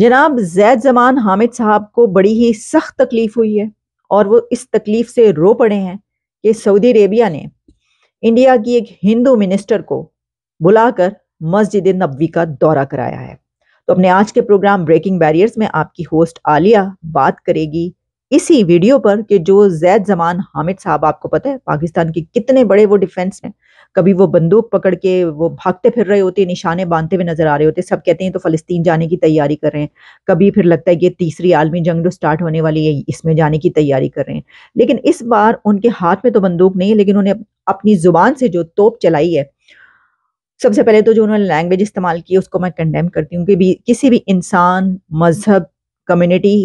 जनाब जैद जमान हामिद साहब को बड़ी ही सख्त तकलीफ हुई है और वो इस तकलीफ से रो पड़े हैं कि सऊदी अरेबिया ने इंडिया की एक हिंदू मिनिस्टर को बुलाकर मस्जिद नबी का दौरा कराया है तो अपने आज के प्रोग्राम ब्रेकिंग बैरियर्स में आपकी होस्ट आलिया बात करेगी इसी वीडियो पर कि जो जैद जमान हामिद साहब आपको पता है पाकिस्तान के कितने बड़े वो डिफेंस हैं कभी वो बंदूक पकड़ के वो भागते फिर रहे होते निशाने बांधते हुए नजर आ रहे होते सब कहते हैं तो फ़लस्तीन जाने की तैयारी कर रहे हैं कभी फिर लगता है कि तीसरी आलमी जंग जो स्टार्ट होने वाली है इसमें जाने की तैयारी कर रहे हैं लेकिन इस बार उनके हाथ में तो बंदूक नहीं है लेकिन उन्हें अपनी ज़ुबान से जो तोप चलाई है सबसे पहले तो जो उन्होंने लैंग्वेज इस्तेमाल की उसको मैं कंडेम करती हूँ कि भी किसी भी इंसान मजहब कम्युनिटी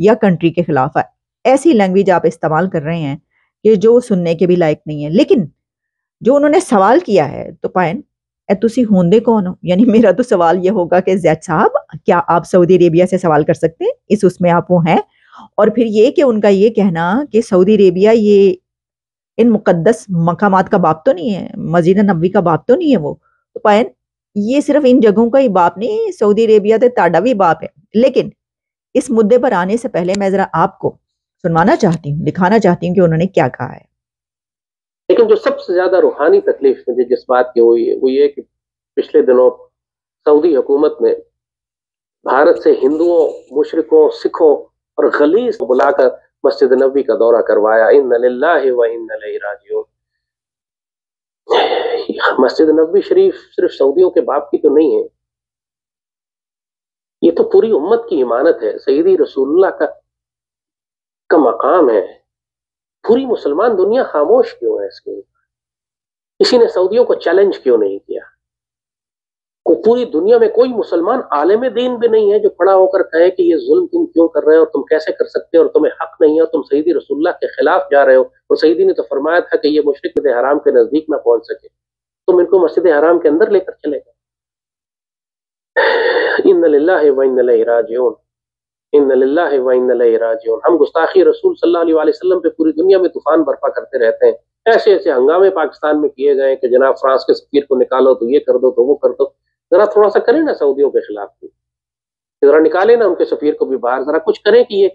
या कंट्री के खिलाफ है ऐसी लैंग्वेज आप इस्तेमाल कर रहे हैं कि जो सुनने के भी लायक नहीं है लेकिन जो उन्होंने सवाल किया है तो पायन ਤੁਸੀਂ होंदे कौन हो यानी मेरा तो सवाल यह होगा कि जैद साहब क्या आप सऊदी अरेबिया से सवाल कर सकते हैं इस उसमें आप वो हैं और फिर ये कि उनका ये कहना कि सऊदी अरेबिया ये इन मुकदस मकाम का बाप तो नहीं है मजीद नबी का बाप तो नहीं है वो तो पायन ये सिर्फ इन जगहों का ही बाप नहीं सऊदी अरेबिया तो ताडा भी बाप है लेकिन इस मुद्दे पर आने से पहले मैं जरा आपको सुनवाना चाहती हूँ दिखाना चाहती हूँ कि उन्होंने क्या कहा है लेकिन जो सबसे ज्यादा रूहानी तकलीफ मुझे जिस बात की हुई है वो ये कि पिछले दिनों सऊदी हुकूमत ने भारत से हिंदुओं मुशरकों सिखों और गलीस बुलाकर मस्जिद नबी का दौरा करवाया इन नाजियो मस्जिद नबी शरीफ सिर्फ सऊदियों के बाप की तो नहीं है ये तो पूरी उम्मत की इमानत है सईदी रसुल्ला का का मकाम है पूरी मुसलमान दुनिया खामोश क्यों है इसके ऊपर किसी ने सऊदियों को चैलेंज क्यों नहीं किया को पूरी दुनिया में कोई मुसलमान आलम दीन भी नहीं है जो खड़ा होकर कहे कि ये जुल्म तुम क्यों कर रहे हो तुम कैसे कर सकते हो और तुम्हें हक नहीं है तुम सईदी रसुल्ला के खिलाफ जा रहे हो और सईदी ने तो फरमाया था कि ये मुश्किल हराम के नजदीक ना पहुंच सके तुम इनको मस्जिद हराम के अंदर लेकर चले गए इन राजून हम गुस्ताखी रसूल सल्लाम पे पूरी दुनिया में तूफान बर्पा करते रहते हैं ऐसे ऐसे हंगामे पाकिस्तान में किए गए कि जनाब फ्रांस के सफीर को निकालो तो ये कर दो तो वो कर दो जरा थोड़ा सा करें ना सऊदियों के खिलाफ भी जरा निकाले ना उनके सफीर को भी बाहर जरा कुछ करें कि ये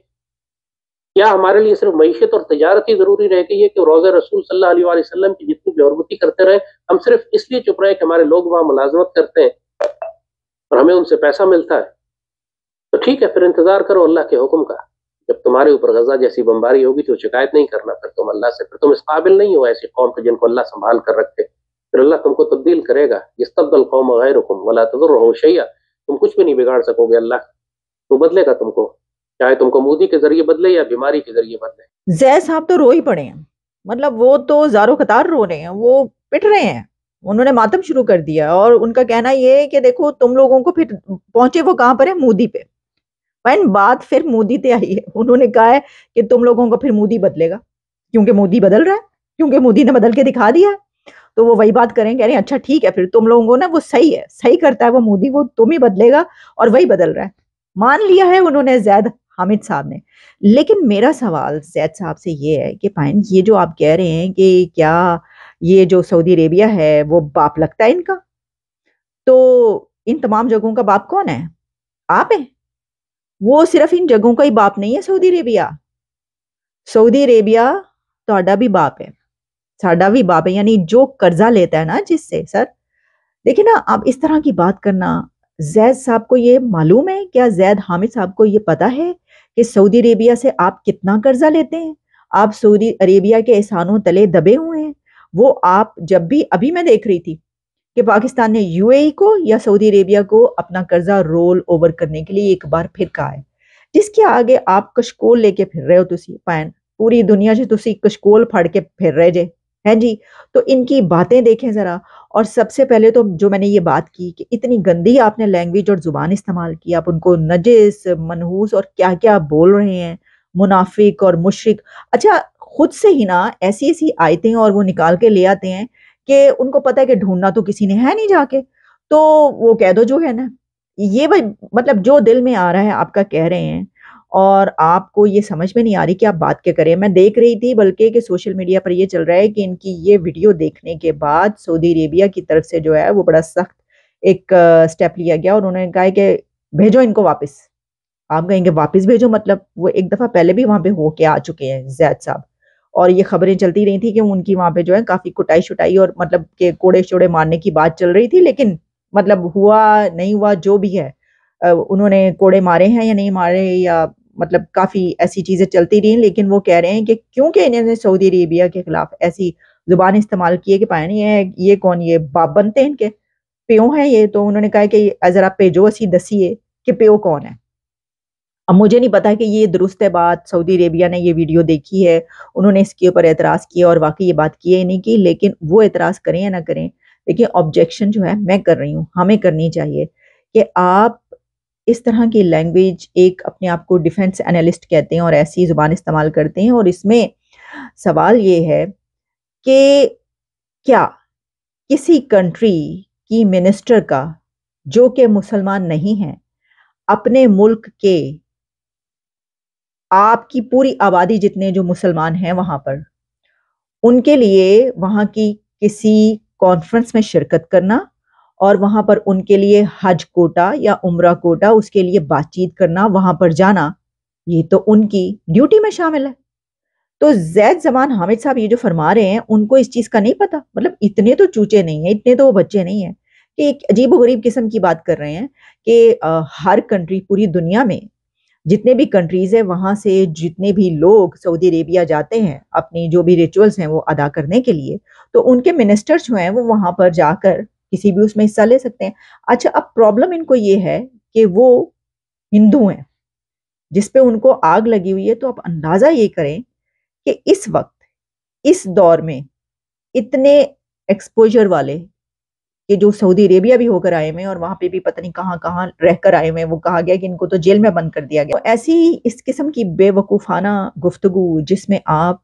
क्या हमारे लिए सिर्फ मीशत और तजारत ही जरूरी रह गई है कि रोज़ रसूल सल्लल्लाहु की जितनी बेहरबती करते रहे हम सिर्फ इसलिए चुप रहे कि हमारे लोग वहाँ मुलाजमत करते हैं और हमें उनसे पैसा मिलता है तो ठीक है फिर इंतजार करो अल्लाह के हुक्म का जब तुम्हारे ऊपर गजा जैसी बमबारी होगी तो शिकायत नहीं करना फिर तुम अल्लाह से फिर तुम इस काबिल नहीं हो ऐसी कौम के जिनको अल्लाह संभाल कर रखते फिर अल्लाह तुमको तब्दील करेगा इस तब्दल कौम गैर हुकुम वला तजुर्रहो शैया तुम कुछ भी नहीं बिगाड़ सकोगे अल्लाह तो बदलेगा तुमको चाहे तुमको मोदी के जरिए बदले या बीमारी के जरिए बदले जय साहब तो रो ही पड़े हैं मतलब वो तो जारो कतार रो रहे हैं वो पिट रहे हैं उन्होंने मातम शुरू कर दिया और उनका कहना यह है कि देखो तुम लोगों को फिर पहुंचे वो कहाँ पर है मोदी पे पैन बात फिर मोदी पे आई है उन्होंने कहा है कि तुम लोगों को फिर मोदी बदलेगा क्योंकि मोदी बदल रहा है क्योंकि मोदी ने बदल के दिखा दिया है तो वो वही बात करें कह रहे हैं अच्छा ठीक है फिर तुम लोगों को ना वो सही है सही करता है वो मोदी वो तुम ही बदलेगा और वही बदल रहा है मान लिया है उन्होंने जैद हामिद साहब ने लेकिन मेरा सवाल जैद साहब से ये है कि पैन ये जो आप कह रहे हैं कि क्या ये जो सऊदी अरेबिया है वो बाप लगता है इनका तो इन तमाम जगहों का बाप कौन है आप हैं वो सिर्फ इन जगहों का ही बाप नहीं है सऊदी अरेबिया सऊदी अरेबिया ਤੁਹਾਡਾ भी बाप है ਸਾਡਾ भी बाप है यानी जो कर्जा लेता है ना जिससे सर देखिए ना आप इस तरह की बात करना जैद साहब को ये मालूम है क्या जैद हामिद साहब को ये पता है कि सऊदी अरेबिया से आप कितना कर्जा लेते हैं आप सऊदी अरेबिया के एहसानों तले दबे हुए वो आप जब भी अभी मैं देख रही थी कि पाकिस्तान ने यूएई e को या सऊदी अरेबिया को अपना कर्जा रोल ओवर करने के लिए एक बार फिर कहा है जिसके आगे आप कशकोल लेके फिर रहे हो तुसी पैन पूरी दुनिया से तुसी कशकोल फाड़ के फिर रहे जे हैं जी तो इनकी बातें देखें ज़रा और सबसे पहले तो जो मैंने ये बात की कि इतनी गंदी आपने लैंग्वेज और ज़ुबान इस्तेमाल की आप उनको नजिस मनहूस और क्या क्या बोल रहे हैं मुनाफिक और मुशरक अच्छा खुद से ही ना ऐसी ऐसी आयते हैं और वो निकाल के ले आते हैं कि उनको पता है कि ढूंढना तो किसी ने है नहीं जाके तो वो कह दो जो है ना ये भाई मतलब जो दिल में आ रहा है आपका कह रहे हैं और आपको ये समझ में नहीं आ रही कि आप बात क्या करें मैं देख रही थी बल्कि कि सोशल मीडिया पर ये चल रहा है कि इनकी ये वीडियो देखने के बाद सऊदी अरेबिया की तरफ से जो है वो बड़ा सख्त एक स्टेप लिया गया और उन्होंने कहा कि भेजो इनको वापस आप कहेंगे वापस भेजो मतलब वो एक दफ़ा पहले भी वहाँ पे होके आ चुके हैं जैद साहब और ये खबरें चलती रही थी कि उनकी वहाँ पे जो है काफ़ी कुटाई शुटाई और मतलब के कोड़े शोड़े मारने की बात चल रही थी लेकिन मतलब हुआ नहीं हुआ जो भी है उन्होंने कोड़े मारे हैं या नहीं मारे या मतलब काफ़ी ऐसी चीज़ें चलती रही लेकिन वो कह रहे हैं कि क्योंकि इन्होंने सऊदी अरेबिया के ख़िलाफ़ ऐसी ज़ुबान इस्तेमाल किए कि पाया नहीं है ये कौन ये बाप बनते हैं इनके प्यो हैं ये तो उन्होंने कहा कि ज़रा जो असी दसीए कि प्यो कौन है अब मुझे नहीं पता कि ये दुरुस्त है बात सऊदी अरेबिया ने ये वीडियो देखी है उन्होंने इसके ऊपर एतराज़ किया और वाकई ये बात की है नहीं की लेकिन वो एतराज़ करें या ना करें लेकिन ऑब्जेक्शन जो है मैं कर रही हूँ हमें करनी चाहिए कि आप इस तरह की लैंग्वेज एक अपने आप को डिफेंस एनालिस्ट कहते हैं और ऐसी ज़ुबान इस्तेमाल करते हैं और इसमें सवाल ये है कि क्या किसी कंट्री की मिनिस्टर का जो कि मुसलमान नहीं हैं अपने मुल्क के आपकी पूरी आबादी जितने जो मुसलमान हैं वहां पर उनके लिए वहां की किसी कॉन्फ्रेंस में शिरकत करना और वहां पर उनके लिए हज कोटा या उम्र कोटा उसके लिए बातचीत करना वहां पर जाना ये तो उनकी ड्यूटी में शामिल है तो जैद जमान हामिद साहब ये जो फरमा रहे हैं उनको इस चीज़ का नहीं पता मतलब इतने तो चूचे नहीं है इतने तो वो बच्चे नहीं है कि एक अजीब गरीब किस्म की बात कर रहे हैं कि हर कंट्री पूरी दुनिया में जितने भी कंट्रीज़ है वहाँ से जितने भी लोग सऊदी अरेबिया जाते हैं अपनी जो भी रिचुअल्स हैं वो अदा करने के लिए तो उनके मिनिस्टर्स जो हैं वो वहाँ पर जाकर किसी भी उसमें हिस्सा ले सकते हैं अच्छा अब प्रॉब्लम इनको ये है कि वो हिंदू हैं जिसपे उनको आग लगी हुई है तो आप अंदाज़ा ये करें कि इस वक्त इस दौर में इतने एक्सपोजर वाले ये जो सऊदी अरेबिया भी होकर आए हुए हैं और वहां पे भी पता नहीं कहाँ कहाँ रहकर आए हुए हैं वो कहा गया कि इनको तो जेल में बंद कर दिया गया तो ऐसी इस किस्म की बेवकूफ़ाना गुफ्तगु जिसमें आप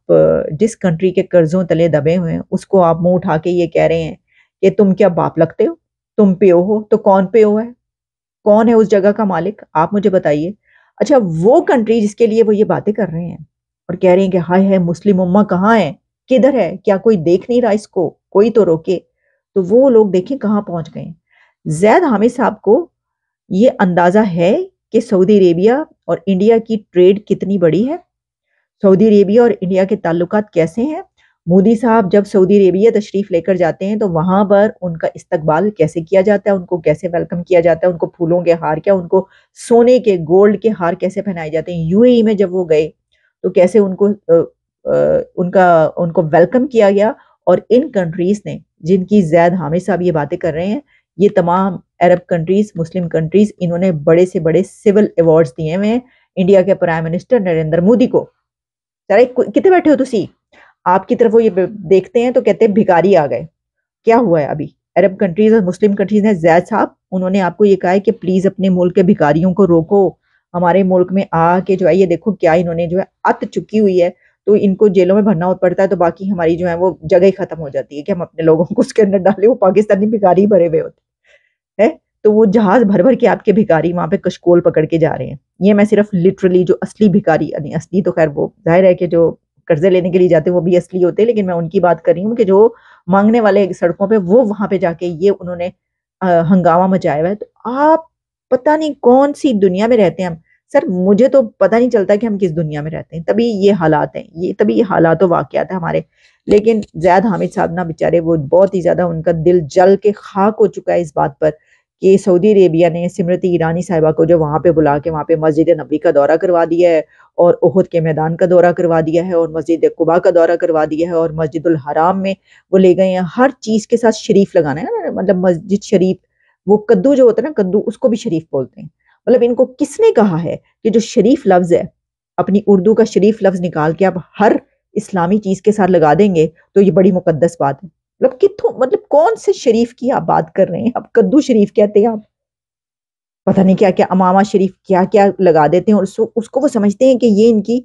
जिस कंट्री के कर्ज़ों तले दबे हुए हैं उसको आप मुंह उठा के ये कह रहे हैं कि तुम क्या बाप लगते हो तुम पे हो तो कौन पे हो है कौन है उस जगह का मालिक आप मुझे बताइए अच्छा वो कंट्री जिसके लिए वो ये बातें कर रहे हैं और कह रहे हैं कि हाय है मुस्लिम उम्मा कहाँ है किधर है क्या कोई देख नहीं रहा इसको कोई तो रोके तो वो लोग देखें कहाँ पहुंच गए जैद हामिद साहब को ये अंदाज़ा है कि सऊदी अरेबिया और इंडिया की ट्रेड कितनी बड़ी है सऊदी अरेबिया और इंडिया के ताल्लुक कैसे हैं मोदी साहब जब सऊदी अरेबिया तशरीफ़ लेकर जाते हैं तो वहाँ पर उनका इस्तकबाल कैसे किया जाता है उनको कैसे वेलकम किया जाता है उनको फूलों के हार क्या उनको सोने के गोल्ड के हार कैसे पहनाए जाते हैं यूएई में जब वो गए तो कैसे उनको आ, आ, उनका उनको वेलकम किया गया और इन कंट्रीज़ ने जिनकी जैद हामिद साहब ये बातें कर रहे हैं ये तमाम अरब कंट्रीज़ मुस्लिम कंट्रीज़ इन्होंने बड़े से बड़े सिविल अवार्ड्स दिए हुए हैं इंडिया के प्राइम मिनिस्टर नरेंद्र मोदी को अरे कितने बैठे हो तुम आपकी तरफ वो ये देखते हैं तो कहते हैं भिकारी आ गए क्या हुआ है अभी अरब कंट्रीज और मुस्लिम कंट्रीज हैं जैद साहब उन्होंने आपको ये कहा है कि प्लीज़ अपने मुल्क के भिखारियों को रोको हमारे मुल्क में आके जो है ये देखो क्या इन्होंने जो है अत चुकी हुई है तो इनको जेलों में भरना पड़ता है तो बाकी हमारी जो है वो जगह ही खत्म हो जाती है कि हम अपने लोगों को उसके अंदर डालें वो पाकिस्तानी भिखारी भरे हुए होते हैं तो वो जहाज भर भर के आपके भिखारी वहां पे कशकोल पकड़ के जा रहे हैं ये मैं सिर्फ लिटरली जो असली भिखारी यानी असली तो खैर वो जाहिर है कि जो कर्जे लेने के लिए जाते हैं वो भी असली होते हैं लेकिन मैं उनकी बात कर रही हूँ कि जो मांगने वाले सड़कों पे वो वहां पे जाके ये उन्होंने हंगामा मचाया हुआ है तो आप पता नहीं कौन सी दुनिया में रहते हैं हम सर मुझे तो पता नहीं चलता कि हम किस दुनिया में रहते हैं तभी ये हालात हैं ये तभी ये हालात वाकत है हमारे लेकिन जैद हामिद साहब ना बेचारे वो बहुत ही ज़्यादा उनका दिल जल के खाक हो चुका है इस बात पर कि सऊदी अरेबिया ने सिमरती ईरानी साहिबा को जो वहाँ पे बुला के वहाँ पे मस्जिद नबी का दौरा करवा दिया है और उहद के मैदान का दौरा करवा दिया है और मस्जिद कुबा का दौरा करवा दिया है और मस्जिद हराम में वो ले गए हैं हर चीज़ के साथ शरीफ लगाना है ना मतलब मस्जिद शरीफ वो कद्दू जो होता है ना कद्दू उसको भी शरीफ बोलते हैं मतलब इनको किसने कहा है कि जो शरीफ लफ्ज़ है अपनी उर्दू का शरीफ लफ्ज़ निकाल के आप हर इस्लामी चीज़ के साथ लगा देंगे तो ये बड़ी मुकदस बात है मतलब कितों मतलब कौन से शरीफ की आप बात कर रहे हैं आप कद्दू शरीफ कहते हैं आप पता नहीं क्या क्या अमामा शरीफ क्या क्या लगा देते हैं और उसको उसको वो समझते हैं कि ये इनकी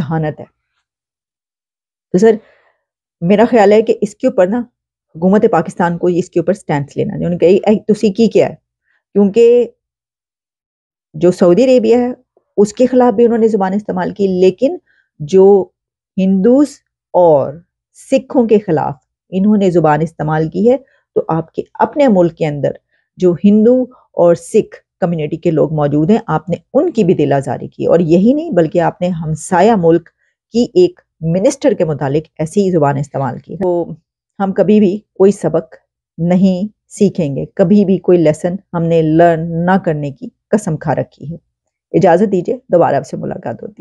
जहानत है तो सर मेरा ख्याल है कि इसके ऊपर ना हुकूमत पाकिस्तान को इसके ऊपर स्टैंड लेना चाहिए उन्होंने कही तुसी की क्या है क्योंकि जो सऊदी अरेबिया है उसके खिलाफ भी उन्होंने ज़ुबान इस्तेमाल की लेकिन जो हिंदूज और सिखों के खिलाफ इन्होंने ज़ुबान इस्तेमाल की है तो आपके अपने मुल्क के अंदर जो हिंदू और सिख कम्युनिटी के लोग मौजूद हैं आपने उनकी भी दिला जारी की और यही नहीं बल्कि आपने हमसाया मुल्क की एक मिनिस्टर के मुतालिक ऐसी ही ज़ुबान इस्तेमाल की तो हम कभी भी कोई सबक नहीं सीखेंगे कभी भी कोई लेसन हमने लर्न ना करने की कसम खा रखी है इजाज़त दीजिए दोबारा आपसे मुलाकात होती